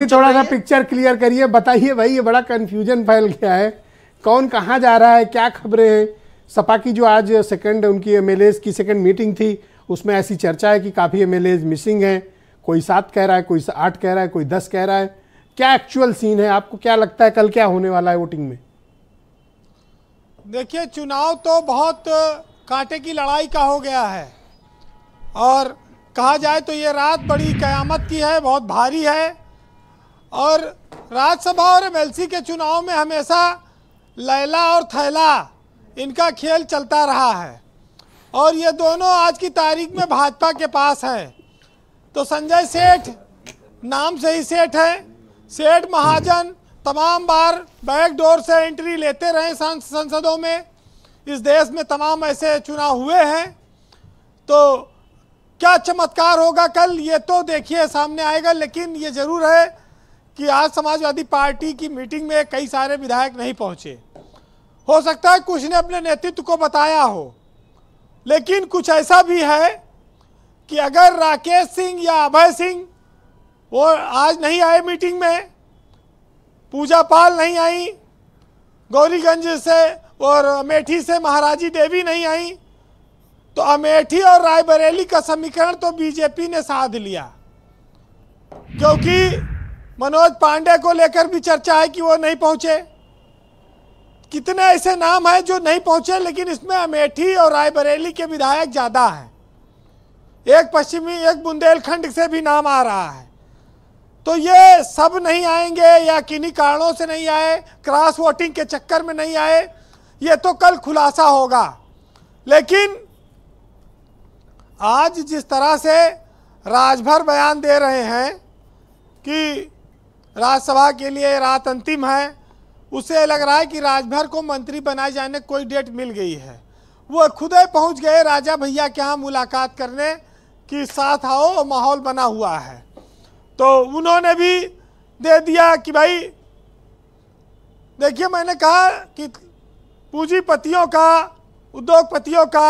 तो थोड़ा सा पिक्चर तो क्लियर करिए बताइए भाई ये बड़ा कन्फ्यूजन फैल गया है कौन कहाँ जा रहा है क्या खबरें हैं सपा की जो आज सेकंड उनकी एम की सेकंड मीटिंग थी उसमें ऐसी चर्चा है कि काफ़ी एम मिसिंग हैं कोई सात कह रहा है कोई आठ कह रहा है कोई दस कह रहा है क्या एक्चुअल सीन है आपको क्या लगता है कल क्या होने वाला है वोटिंग में देखिए चुनाव तो बहुत कांटे की लड़ाई का हो गया है और कहा जाए तो ये रात बड़ी कयामत की है बहुत भारी है और राज्यसभा और एमएलसी के चुनाव में हमेशा लैला और थैला इनका खेल चलता रहा है और ये दोनों आज की तारीख में भाजपा के पास हैं तो संजय सेठ नाम से ही सेठ है सेठ महाजन तमाम बार बैक डोर से एंट्री लेते रहे संसदों में इस देश में तमाम ऐसे चुनाव हुए हैं तो क्या चमत्कार होगा कल ये तो देखिए सामने आएगा लेकिन ये ज़रूर है कि आज समाजवादी पार्टी की मीटिंग में कई सारे विधायक नहीं पहुंचे हो सकता है कुछ ने अपने नेतृत्व को बताया हो लेकिन कुछ ऐसा भी है कि अगर राकेश सिंह या अभय सिंह वो आज नहीं आए मीटिंग में पूजा पाल नहीं आई गौरीगंज से और अमेठी से महाराजी देवी नहीं आई तो अमेठी और रायबरेली का समीकरण तो बीजेपी ने साध लिया क्योंकि मनोज पांडे को लेकर भी चर्चा है कि वो नहीं पहुंचे कितने ऐसे नाम हैं जो नहीं पहुंचे लेकिन इसमें अमेठी और रायबरेली के विधायक ज़्यादा हैं एक पश्चिमी एक बुंदेलखंड से भी नाम आ रहा है तो ये सब नहीं आएंगे या किन्हीं कारणों से नहीं आए क्रॉस वोटिंग के चक्कर में नहीं आए ये तो कल खुलासा होगा लेकिन आज जिस तरह से राजभर बयान दे रहे हैं कि राज्यसभा के लिए रात अंतिम है उसे लग रहा है कि राजभर को मंत्री बनाए जाने कोई डेट मिल गई है वो खुद ही पहुँच गए राजा भैया के यहाँ मुलाकात करने कि साथ आओ माहौल बना हुआ है तो उन्होंने भी दे दिया कि भाई देखिए मैंने कहा कि पूंजीपतियों का उद्योगपतियों का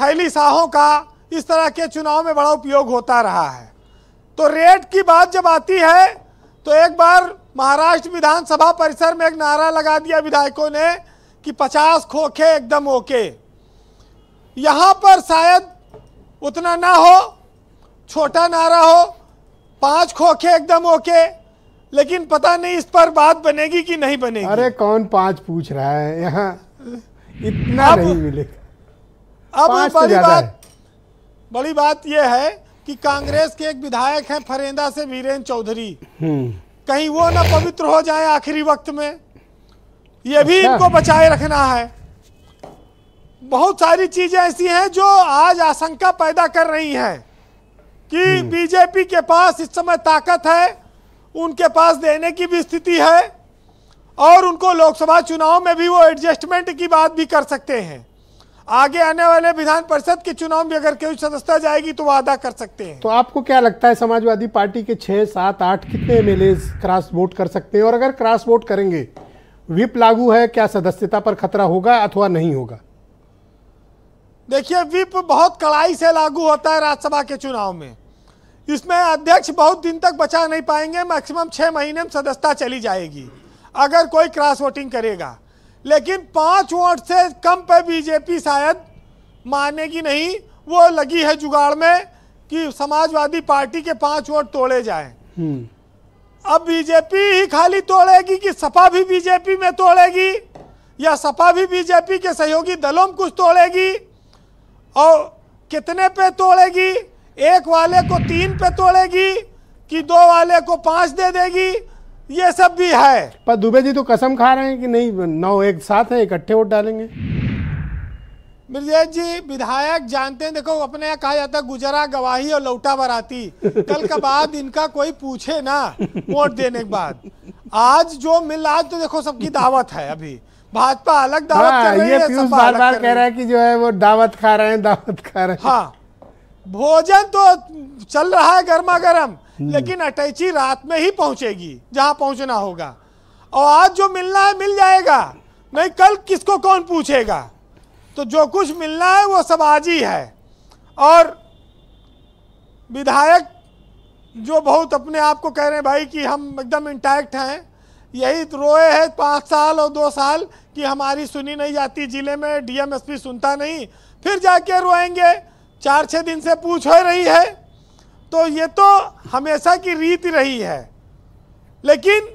थैली साहों का इस तरह के चुनाव में बड़ा उपयोग होता रहा है तो रेट की बात जब आती है तो एक बार महाराष्ट्र विधानसभा परिसर में एक नारा लगा दिया विधायकों ने कि पचास खोखे एकदम ओके यहाँ पर शायद उतना ना हो छोटा नारा हो पांच खोखे एकदम ओके लेकिन पता नहीं इस पर बात बनेगी कि नहीं बनेगी अरे कौन पांच पूछ रहा है यहाँ इतना अब, नहीं मिलेगा अब तो बड़ी बात बड़ी बात यह है कि कांग्रेस के एक विधायक हैं फरेंदा से वीरेंद्र चौधरी हम्म। कहीं वो ना पवित्र हो जाए आखिरी वक्त में ये भी अच्छा। इनको बचाए रखना है बहुत सारी चीजें ऐसी हैं जो आज आशंका पैदा कर रही हैं कि हम्म। बीजेपी के पास इस समय ताकत है उनके पास देने की भी स्थिति है और उनको लोकसभा चुनाव में भी वो एडजस्टमेंट की बात भी कर सकते हैं आगे आने वाले विधान परिषद के चुनाव में अगर कोई सदस्यता जाएगी तो वो कर सकते हैं तो आपको क्या लगता है समाजवादी पार्टी के छह सात आठ कितने एम क्रॉस वोट कर सकते हैं और अगर क्रॉस वोट करेंगे विप लागू है क्या सदस्यता पर खतरा होगा अथवा नहीं होगा देखिए विप बहुत कड़ाई से लागू होता है राज्यसभा के चुनाव में इसमें अध्यक्ष बहुत दिन तक बचा नहीं पाएंगे मैक्सिमम छह महीने में सदस्यता चली जाएगी अगर कोई क्रॉस वोटिंग करेगा लेकिन पांच वोट से कम पे बीजेपी शायद मानेगी नहीं वो लगी है जुगाड़ में कि समाजवादी पार्टी के पांच वोट तोड़े जाए हम्म। अब बीजेपी ही खाली तोड़ेगी कि सपा भी बीजेपी में तोड़ेगी या सपा भी बीजेपी के सहयोगी दलों में कुछ तोड़ेगी और कितने पे तोड़ेगी एक वाले को तीन पे तोड़ेगी कि दो वाले को पांच दे देगी ये सब भी है पर दुबे जी तो कसम खा रहे हैं कि नहीं नौ एक साथ हैं इकट्ठे वोट डालेंगे मिर्जेश जी विधायक जानते हैं देखो अपने यहाँ कहा जाता है गुजरा गवाही और लौटा बराती कल के बाद इनका कोई पूछे ना वोट देने के बाद आज जो मिल आज तो देखो सबकी दावत है अभी भाजपा अलग दावत हाँ, कर रही ये है सब बार बार कह रहा है कि जो है वो दावत खा रहे हैं दावत खा रहे हैं हाँ भोजन तो चल रहा है गर्मा गर्म हम्म। लेकिन अटैची रात में ही पहुंचेगी जहां पहुंचना होगा और आज जो मिलना है मिल जाएगा नहीं कल किसको कौन पूछेगा तो जो कुछ मिलना है वो सब आज ही है और विधायक जो बहुत अपने आप को कह रहे हैं भाई कि हम एकदम इंटैक्ट हैं यही रोए है पाँच साल और दो साल कि हमारी सुनी नहीं जाती जिले में डीएमएसपी सुनता नहीं फिर जाके रोएंगे चार छः दिन से पूछ हो रही है तो ये तो हमेशा की रीति रही है लेकिन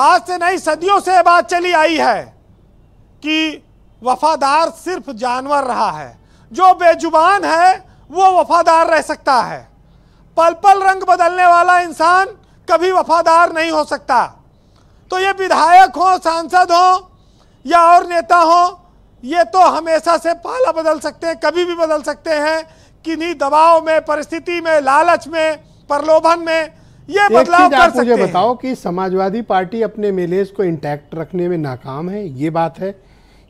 आज से नहीं सदियों से बात चली आई है कि वफादार सिर्फ जानवर रहा है जो बेजुबान है वो वफादार रह सकता है पल पल रंग बदलने वाला इंसान कभी वफादार नहीं हो सकता तो ये विधायक हो सांसद हो या और नेता हो ये तो हमेशा से पाला बदल सकते हैं कभी भी बदल सकते हैं किन्हीं दबाव में परिस्थिति में लालच में प्रलोभन में ये बदलाव कर सकते मुझे बताओ कि समाजवादी पार्टी अपने मेलेज को इंटैक्ट रखने में नाकाम है ये बात है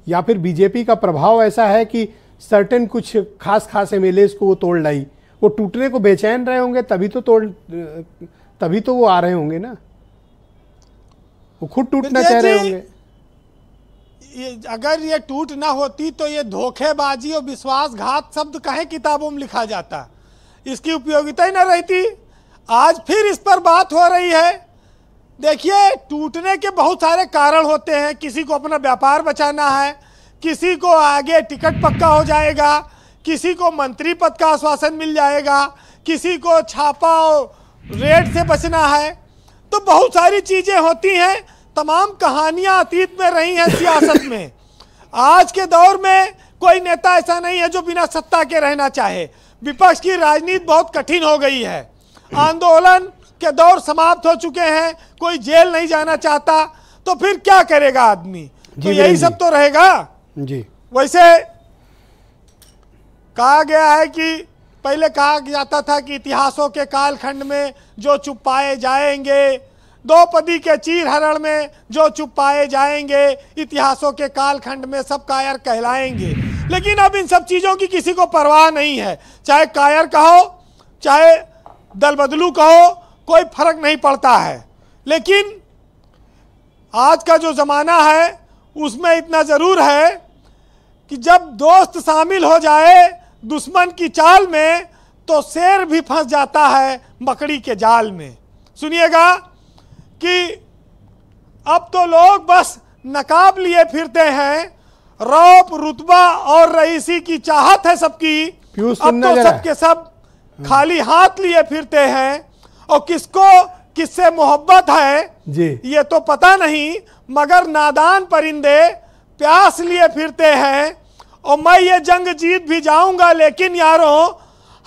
या फिर बीजेपी का प्रभाव ऐसा है कि सर्टेन कुछ खास खास एम को वो तोड़ लाई वो टूटने को बेचैन रहे होंगे तभी तो तोड़ तभी तो वो आ रहे होंगे ना वो खुद टूटना चाह रहे होंगे अगर ये टूट ना होती तो ये धोखेबाजी और विश्वासघात शब्द कहें किताबों में लिखा जाता इसकी उपयोगिता ही ना रहती आज फिर इस पर बात हो रही है देखिए टूटने के बहुत सारे कारण होते हैं किसी को अपना व्यापार बचाना है किसी को आगे टिकट पक्का हो जाएगा किसी को मंत्री पद का आश्वासन मिल जाएगा किसी को छापा और रेट से बचना है तो बहुत सारी चीज़ें होती हैं तमाम कहानियां अतीत में रही हैं सियासत में आज के दौर में कोई नेता ऐसा नहीं है जो बिना सत्ता के रहना चाहे विपक्ष की राजनीति बहुत कठिन हो गई है आंदोलन के दौर समाप्त हो चुके हैं कोई जेल नहीं जाना चाहता तो फिर क्या करेगा आदमी तो यही सब तो रहेगा जी वैसे कहा गया है कि पहले कहा जाता था कि इतिहासों के कालखंड में जो छुपाए जाएंगे द्रौपदी के चीर हरण में जो चुप पाए जाएंगे इतिहासों के कालखंड में सब कायर कहलाएंगे लेकिन अब इन सब चीज़ों की किसी को परवाह नहीं है चाहे कायर कहो चाहे दल बदलू कहो कोई फर्क नहीं पड़ता है लेकिन आज का जो ज़माना है उसमें इतना ज़रूर है कि जब दोस्त शामिल हो जाए दुश्मन की चाल में तो शेर भी फंस जाता है बकरी के जाल में सुनिएगा कि अब तो लोग बस नकाब लिए फिरते हैं रौप रुतबा और रईसी की चाहत है सबकी अब तो सबके सब खाली हाथ लिए फिरते हैं और किसको किससे मोहब्बत है जी ये तो पता नहीं मगर नादान परिंदे प्यास लिए फिरते हैं और मैं ये जंग जीत भी जाऊंगा लेकिन यारों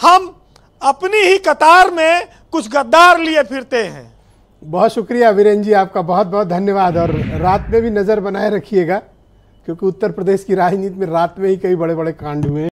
हम अपनी ही कतार में कुछ गद्दार लिए फिरते हैं बहुत शुक्रिया वीरेन जी आपका बहुत बहुत धन्यवाद और रात में भी नज़र बनाए रखिएगा क्योंकि उत्तर प्रदेश की राजनीति में रात में ही कई बड़े बड़े कांड हुए हैं